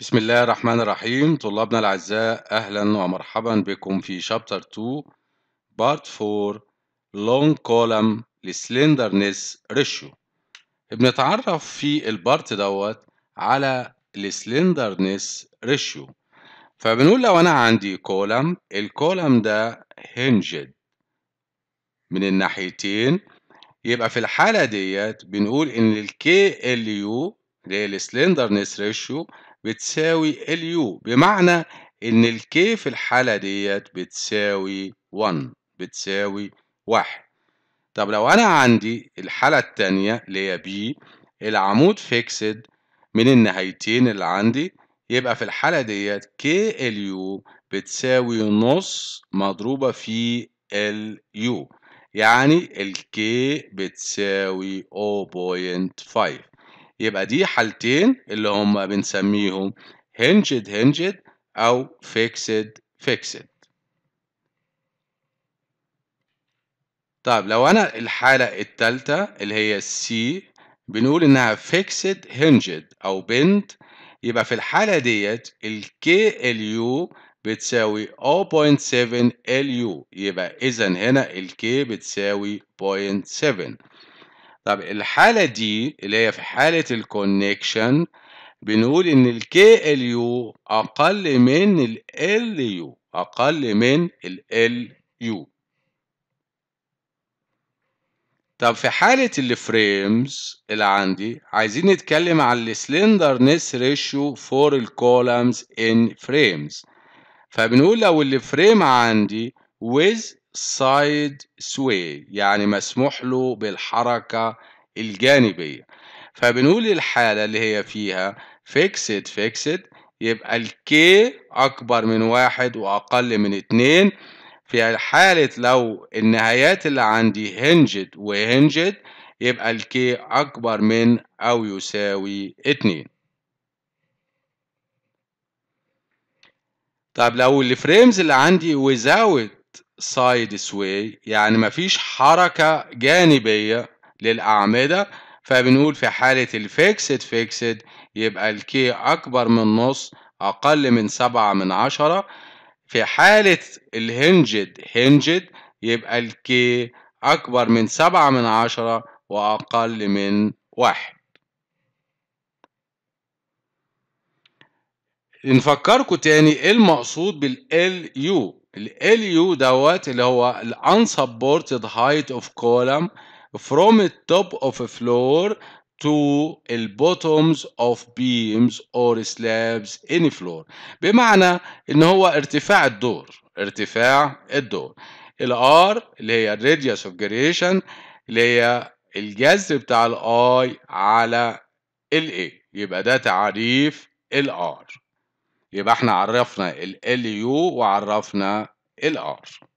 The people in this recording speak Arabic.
بسم الله الرحمن الرحيم طلابنا الأعزاء أهلا ومرحبا بكم في شابتر 2 بارت 4 لونج كولم لسلندرنس ريشيو بنتعرف في البارت دوت على السلندرنس ريشيو فبنقول لو أنا عندي كولم الكولم ده هنجد من الناحيتين يبقى في الحالة ديت بنقول إن الكي ال يو اللي هي السلندرنس ريشيو بتساوي اليو بمعنى ان الكي في الحالة ديت بتساوي 1 بتساوي 1 طب لو انا عندي الحالة التانية اللي هي بي العمود فيكسد من النهايتين اللي عندي يبقى في الحالة ديت كي اليو بتساوي نص مضروبة في اليو يعني الكي بتساوي 0.5 يبقى دي حالتين اللي هم بنسميهم hinged hinged أو fixed fixed طيب لو أنا الحالة التالتة اللي هي C بنقول إنها fixed hinged أو bent يبقى في الحالة ديت ال KLU بتساوي 0.7 LU يبقى إذا هنا ال K بتساوي 0.7 طب الحالة دي اللي هي في حالة الكونكشن بنقول إن ال KLU أقل من ال LU أقل من ال LU طب في حالة الفريمز اللي عندي عايزين نتكلم على السلندرنس ريشيو فور Columns ان فريمز فبنقول لو الفريم عندي with سايد سوي يعني مسموح له بالحركة الجانبية فبنقول الحالة اللي هي فيها فيكسد فيكسد يبقى الكي أكبر من واحد وأقل من اتنين في حالة لو النهايات اللي عندي هنجد وهنجد يبقى الكي أكبر من أو يساوي اتنين طب لو الفريمز اللي عندي وزاوت سايد سوي يعني مفيش حركة جانبية للأعمدة فبنقول في حالة الفيكسد فيكسد يبقى الكي أكبر من نص أقل من سبعة من عشرة في حالة الهنجد هنجد يبقى الكي أكبر من سبعة من عشرة وأقل من واحد نفكركم تاني ايه المقصود بالال يو الاليو دوت اللي هو unsupported height of column from the top of a floor to the bottoms of beams or slabs in floor بمعنى ان هو ارتفاع الدور ارتفاع الدور R اللي هي radius of gradation اللي هي الجذر بتاع I على A يبقى ده تعريف R يبقى احنا عرفنا ال LU وعرفنا R